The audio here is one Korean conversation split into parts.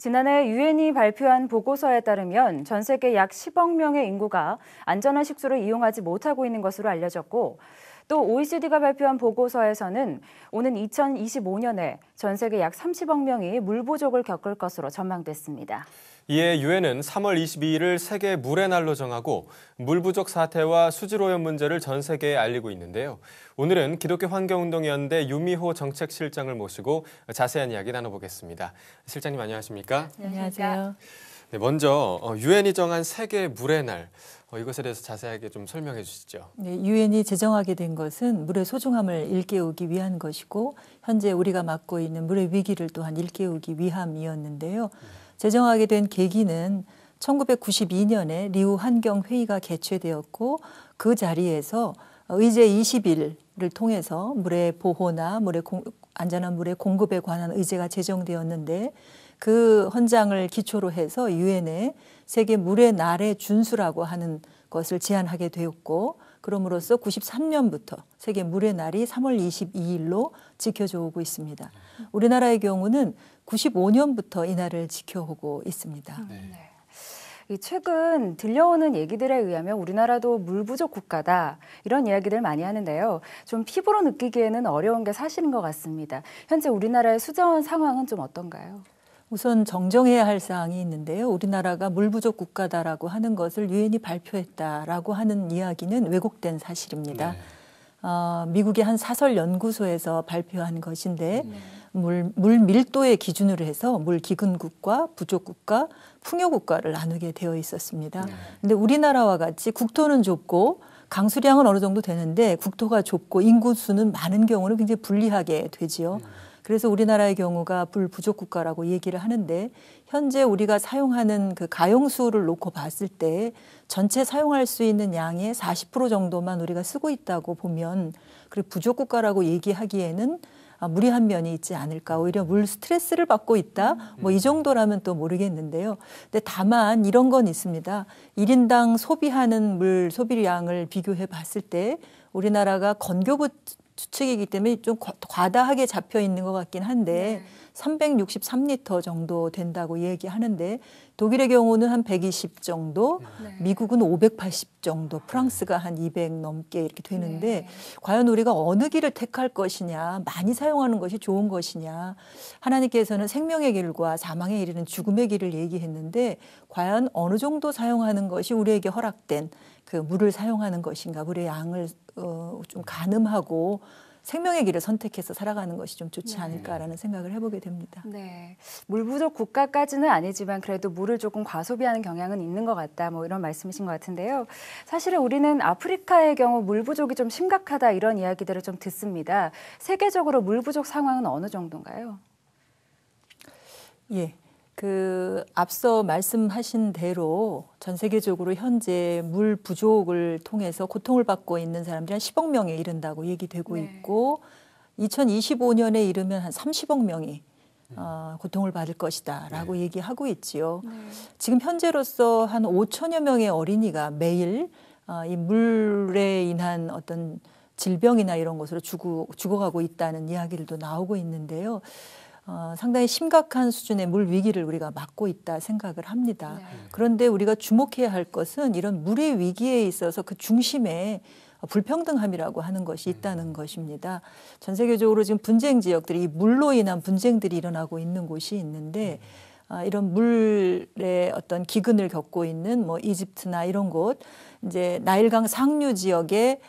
지난해 유엔이 발표한 보고서에 따르면 전 세계 약 10억 명의 인구가 안전한 식수를 이용하지 못하고 있는 것으로 알려졌고 또 OECD가 발표한 보고서에서는 오는 2025년에 전 세계 약 30억 명이 물 부족을 겪을 것으로 전망됐습니다. 이에 유엔은 3월 22일을 세계 물의 날로 정하고 물 부족 사태와 수질 오염 문제를 전 세계에 알리고 있는데요. 오늘은 기독교 환경운동연대 유미호 정책실장을 모시고 자세한 이야기 나눠보겠습니다. 실장님 안녕하십니까? 안녕하세요. 네, 먼저 어, 유엔이 정한 세계 물의 날. 어, 이것에 대해서 자세하게 좀 설명해 주시죠. 네, 유엔이 제정하게 된 것은 물의 소중함을 일깨우기 위한 것이고 현재 우리가 맞고 있는 물의 위기를 또한 일깨우기 위함이었는데요. 음. 제정하게 된 계기는 1992년에 리우 환경 회의가 개최되었고 그 자리에서 의제 2 0를 통해서 물의 보호나 물의 공, 안전한 물의 공급에 관한 의제가 제정되었는데 그 헌장을 기초로 해서 유엔에 세계 물의 날의 준수라고 하는 것을 제안하게 되었고 그럼으로써 93년부터 세계 물의 날이 3월 22일로 지켜져 오고 있습니다. 우리나라의 경우는 95년부터 이날을 지켜오고 있습니다. 네. 최근 들려오는 얘기들에 의하면 우리나라도 물 부족 국가다 이런 이야기들 많이 하는데요. 좀 피부로 느끼기에는 어려운 게 사실인 것 같습니다. 현재 우리나라의 수자원 상황은 좀 어떤가요? 우선 정정해야 할 사항이 있는데요. 우리나라가 물 부족 국가다라고 하는 것을 유엔이 발표했다라고 하는 이야기는 왜곡된 사실입니다. 네. 어, 미국의 한 사설 연구소에서 발표한 것인데 네. 물, 물 밀도의 기준으로 해서 물 기근국과 부족국과 풍요국가를 나누게 되어 있었습니다. 그런데 네. 우리나라와 같이 국토는 좁고 강수량은 어느 정도 되는데 국토가 좁고 인구수는 많은 경우는 굉장히 불리하게 되지요. 네. 그래서 우리나라의 경우가 불부족 국가라고 얘기를 하는데 현재 우리가 사용하는 그 가용수를 놓고 봤을 때 전체 사용할 수 있는 양의 40% 정도만 우리가 쓰고 있다고 보면 그리고 부족 국가라고 얘기하기에는 아, 무리한 면이 있지 않을까 오히려 물 스트레스를 받고 있다 뭐 이 정도라면 또 모르겠는데요. 근데 다만 이런 건 있습니다. 1인당 소비하는 물 소비량을 비교해 봤을 때 우리나라가 건교부 추측이기 때문에 좀 과다하게 잡혀 있는 것 같긴 한데 네. 363리터 정도 된다고 얘기하는데 독일의 경우는 한 120 정도, 네. 네. 미국은 580 정도, 프랑스가 한 200 넘게 이렇게 되는데 네. 과연 우리가 어느 길을 택할 것이냐, 많이 사용하는 것이 좋은 것이냐. 하나님께서는 생명의 길과 사망에 이르는 죽음의 길을 얘기했는데 과연 어느 정도 사용하는 것이 우리에게 허락된 그 물을 사용하는 것인가, 물의 양을 어, 좀 가늠하고 생명의 길을 선택해서 살아가는 것이 좀 좋지 네. 않을까라는 생각을 해보게 됩니다. 네. 물 부족 국가까지는 아니지만 그래도 물을 조금 과소비하는 경향은 있는 것 같다. 뭐 이런 말씀이신 것 같은데요. 사실은 우리는 아프리카의 경우 물 부족이 좀 심각하다 이런 이야기들을 좀 듣습니다. 세계적으로 물 부족 상황은 어느 정도인가요? 예. 그 앞서 말씀하신 대로 전 세계적으로 현재 물 부족을 통해서 고통을 받고 있는 사람들이 한 10억 명에 이른다고 얘기되고 네. 있고 2025년에 이르면 한 30억 명이 어, 고통을 받을 것이다라고 네. 얘기하고 있지요. 네. 지금 현재로서 한 5천여 명의 어린이가 매일 어, 이 물에 인한 어떤 질병이나 이런 것으로 죽어, 죽어가고 있다는 이야기들도 나오고 있는데요. 어, 상당히 심각한 수준의 물 위기를 우리가 맞고 있다 생각을 합니다. 네. 그런데 우리가 주목해야 할 것은 이런 물의 위기에 있어서 그 중심에 불평등함이라고 하는 것이 네. 있다는 것입니다. 전 세계적으로 지금 분쟁 지역들이 물로 인한 분쟁들이 일어나고 있는 곳이 있는데 네. 아, 이런 물의 어떤 기근을 겪고 있는 뭐 이집트나 이런 곳 이제 나일강 상류 지역에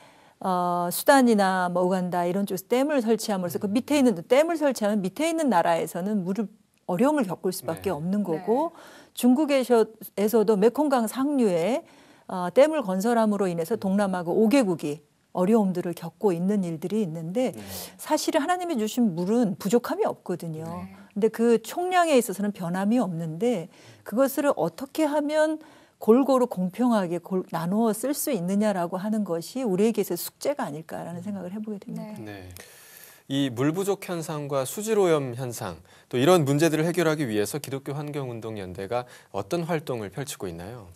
어, 수단이나 뭐 우간다 이런 쪽에서 댐을 설치함으로써 그 밑에 있는 댐을 설치하면 밑에 있는 나라에서는 물을 어려움을 겪을 수밖에 네. 없는 네. 거고 네. 중국에서도 메콩강 상류에 어, 댐을 건설함으로 인해서 동남아그 5개국이 어려움들을 겪고 있는 일들이 있는데 네. 사실은 하나님이 주신 물은 부족함이 없거든요. 네. 근데 그 총량에 있어서는 변함이 없는데 그것을 어떻게 하면 골고루 공평하게 골, 나누어 쓸 수 있느냐라고 하는 것이 우리에게서 숙제가 아닐까라는 음. 생각을 해보게 됩니다. 네. 네. 이 물부족 현상과 수질오염 현상 또 이런 문제들을 해결하기 위해서 기독교 환경운동연대가 어떤 활동을 펼치고 있나요?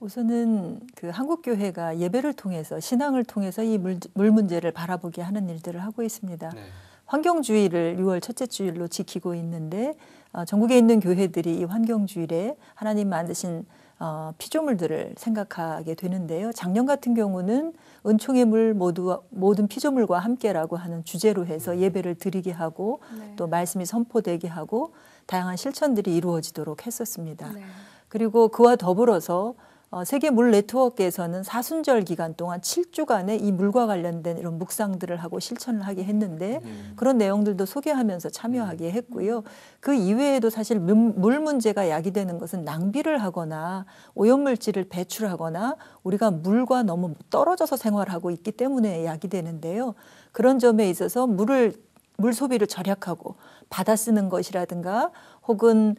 우선은 그 한국교회가 예배를 통해서 신앙을 통해서 이 물, 물 문제를 바라보게 하는 일들을 하고 있습니다. 네. 환경주의를 6월 첫째 주일로 지키고 있는데 어, 전국에 있는 교회들이 이 환경주일에 하나님 만드신 어, 피조물들을 생각하게 되는데요. 작년 같은 경우는 은총의 물 모두 모든 피조물과 함께라고 하는 주제로 해서 네. 예배를 드리게 하고 네. 또 말씀이 선포되게 하고 다양한 실천들이 이루어지도록 했었습니다. 네. 그리고 그와 더불어서 어, 세계 물 네트워크에서는 사순절 기간 동안 7주간에이 물과 관련된 이런 묵상들을 하고 실천을 하게 했는데 음. 그런 내용들도 소개하면서 참여하게 음. 했고요. 그 이외에도 사실 물 문제가 야기되는 것은 낭비를 하거나 오염물질을 배출하거나 우리가 물과 너무 떨어져서 생활하고 있기 때문에 야기되는데요. 그런 점에 있어서 물을 물 소비를 절약하고 받아 쓰는 것이라든가 혹은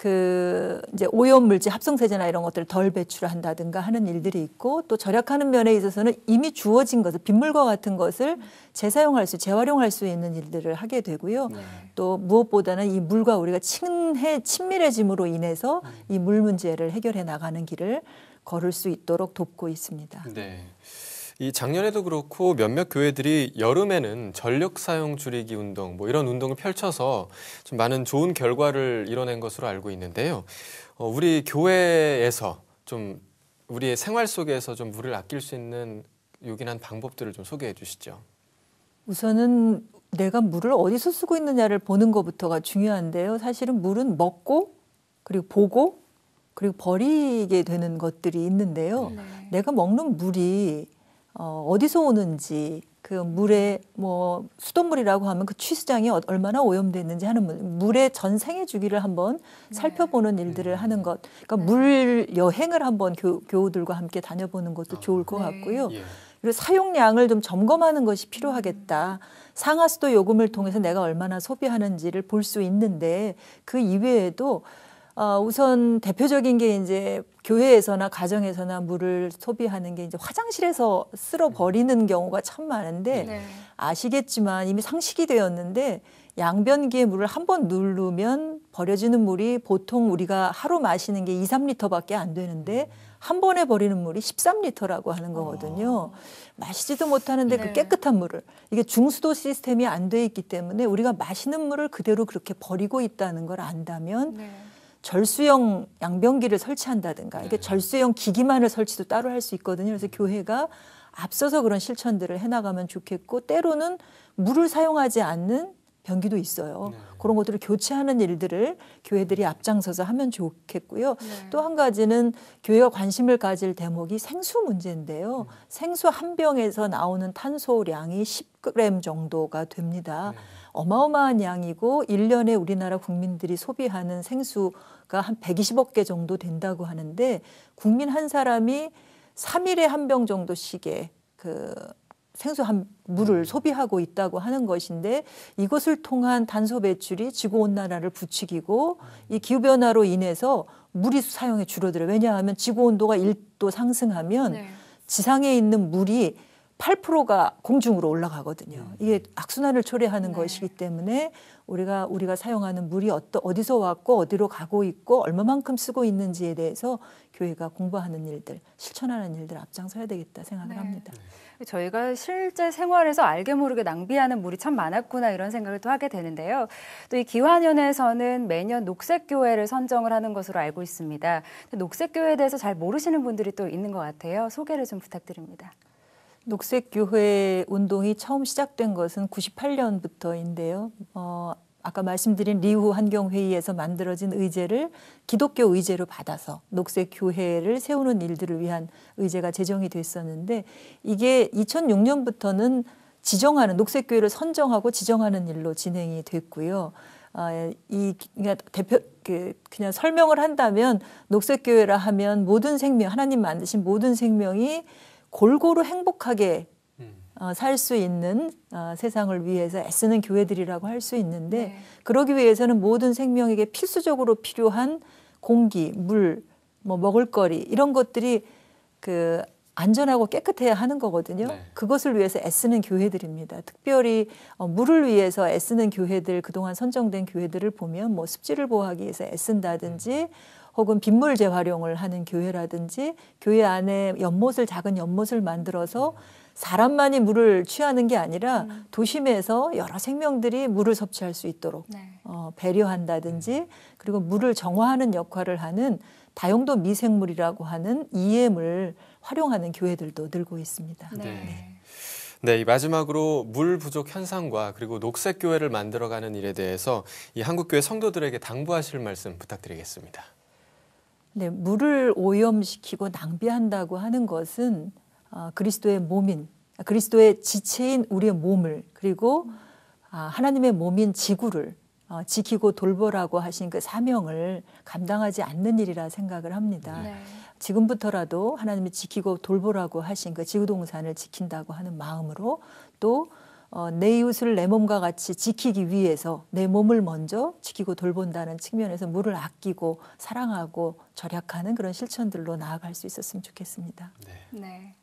그 이제 오염 물질 합성 세제나 이런 것들을 덜 배출한다든가 하는 일들이 있고 또 절약하는 면에 있어서는 이미 주어진 것을 빗물과 같은 것을 재사용할 수 재활용할 수 있는 일들을 하게 되고요. 네. 또 무엇보다는 이 물과 우리가 친해 친밀해짐으로 인해서 음. 이물 문제를 해결해 나가는 길을 걸을 수 있도록 돕고 있습니다. 네. 이 작년에도 그렇고 몇몇 교회들이 여름에는 전력 사용 줄이기 운동 뭐 이런 운동을 펼쳐서 좀 많은 좋은 결과를 이뤄낸 것으로 알고 있는데요. 어, 우리 교회에서 좀 우리의 생활 속에서 좀 물을 아낄 수 있는 요긴한 방법들을 좀 소개해 주시죠. 우선은 내가 물을 어디서 쓰고 있느냐를 보는 것부터가 중요한데요. 사실은 물은 먹고 그리고 보고 그리고 버리게 되는 것들이 있는데요. 네. 내가 먹는 물이 어, 어디서 오는지 그 물에 뭐 수돗물이라고 하면 그 취수장이 어, 얼마나 오염됐는지 하는 물의 전생의 주기를 한번 네. 살펴보는 네. 일들을 하는 것. 그러니까 네. 물 여행을 한번 교, 우들과 함께 다녀보는 것도 아, 좋을 것 네. 같고요. 예. 그리고 사용량을 좀 점검하는 것이 필요하겠다. 음. 상하수도 요금을 통해서 내가 얼마나 소비하는지를 볼 수 있는데 그 이외에도 어, 우선 대표적인 게 이제 교회에서나 가정에서나 물을 소비하는 게 이제 화장실에서 쓸어 버리는 경우가 참 많은데 네. 아시겠지만 이미 상식이 되었는데 양변기에 물을 한 번 누르면 버려지는 물이 보통 우리가 하루 마시는 게 2, 3리터밖에 안 되는데 음. 한 번에 버리는 물이 13리터라고 하는 거거든요. 어. 마시지도 못하는데 그 네. 그 깨끗한 물을 이게 중수도 시스템이 안 돼 있기 때문에 우리가 마시는 물을 그대로 그렇게 버리고 있다는 걸 안다면 네. 절수형 양병기를 설치한다든가 이게 네. 절수형 기기만을 설치도 따로 할 수 있거든요. 그래서 교회가 앞서서 그런 실천들을 해나가면 좋겠고 때로는 물을 사용하지 않는 변기도 있어요. 네. 그런 것들을 교체하는 일들을 교회들이 앞장서서 하면 좋겠고요. 네. 또한 가지는 교회가 관심을 가질 대목이 생수 문제인데요. 네. 생수 한 병에서 나오는 탄소량이 10g 정도가 됩니다. 네. 어마어마한 양이고 1년에 우리나라 국민들이 소비하는 생수 가까한 120억 개 정도 된다고 하는데 국민 한 사람이 3일에 한 병 정도씩의 그 생수 한 물을 음. 소비하고 있다고 하는 것인데 이것을 통한 탄소 배출이 지구 온난화를 부추기고 이 음. 기후 변화로 인해서 물이 사용이 줄어들어요. 왜냐하면 지구 온도가 1도 상승하면 네. 지상에 있는 물이 8%가 공중으로 올라가거든요. 음. 이게 악순환을 초래하는 네. 것이기 때문에 우리가 우리가 사용하는 물이 어떠, 어디서 왔고 어디로 가고 있고 얼마만큼 쓰고 있는지에 대해서 교회가 공부하는 일들, 실천하는 일들 앞장서야 되겠다 생각을 네. 합니다. 네. 저희가 실제 생활에서 알게 모르게 낭비하는 물이 참 많았구나 이런 생각을 또 하게 되는데요. 또 이기환년에서는 매년 녹색교회를 선정을 하는 것으로 알고 있습니다. 녹색교회에 대해서 잘 모르시는 분들이 또 있는 것 같아요. 소개를 좀 부탁드립니다. 녹색 교회 운동이 처음 시작된 것은 98년부터인데요. 어, 아까 말씀드린 리우 환경회의에서 만들어진 의제를 기독교 의제로 받아서 녹색 교회를 세우는 일들을 위한 의제가 제정이 됐었는데 이게 2006년부터는 지정하는 녹색 교회를 선정하고 지정하는 일로 진행이 됐고요. 아, 이 그냥 그러니까 대표 그, 그냥 설명을 한다면 녹색 교회라 하면 모든 생명 하나님 만드신 모든 생명이 골고루 행복하게 음. 어, 살수 있는 어, 세상을 위해서 애쓰는 교회들이라고 할 수 있는데 네. 그러기 위해서는 모든 생명에게 필수적으로 필요한 공기, 물, 뭐 먹을거리 이런 것들이 그 안전하고 깨끗해야 하는 거거든요. 네. 그것을 위해서 애쓰는 교회들입니다. 특별히 어, 물을 위해서 애쓰는 교회들 그동안 선정된 교회들을 보면 뭐 습지를 보호하기 위해서 애쓴다든지 음. 혹은 빗물 재활용을 하는 교회라든지 교회 안에 연못을 작은 연못을 만들어서 음. 사람만이 물을 취하는 게 아니라 음. 도심에서 여러 생명들이 물을 섭취할 수 있도록 네. 어, 배려한다든지 음. 그리고 물을 정화하는 역할을 하는 다용도 미생물이라고 하는 EM을 활용하는 교회들도 늘고 있습니다. 네. 네. 네. 네, 이 마지막으로 물 부족 현상과 그리고 녹색 교회를 만들어가는 일에 대해서 이 한국교회 성도들에게 당부하실 말씀 부탁드리겠습니다. 네, 물을 오염시키고 낭비한다고 하는 것은 어, 그리스도의 몸인 아, 그리스도의 지체인 우리의 몸을 그리고 아, 하나님의 몸인 지구를 어, 지키고 돌보라고 하신 그 사명을 감당하지 않는 일이라 생각을 합니다. 네. 지금부터라도 하나님이 지키고 돌보라고 하신 그 지구동산을 지킨다고 하는 마음으로 또 어, 내 이웃을 내 몸과 같이 지키기 위해서 내 몸을 먼저 지키고 돌본다는 측면에서 물을 아끼고 사랑하고 절약하는 그런 실천들로 나아갈 수 있었으면 좋겠습니다. 네. 네.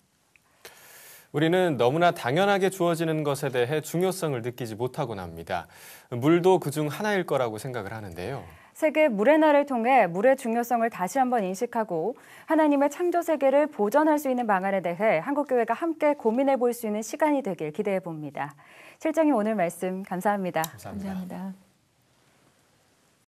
우리는 너무나 당연하게 주어지는 것에 대해 중요성을 느끼지 못하고납니다 물도 그중 하나일 거라고 생각을 하는데요. 세계 물의 날을 통해 물의 중요성을 다시 한번 인식하고 하나님의 창조 세계를 보전할 수 있는 방안에 대해 한국교회가 함께 고민해 볼 수 있는 시간이 되길 기대해 봅니다. 실장님 오늘 말씀 감사합니다. 감사합니다. 감사합니다.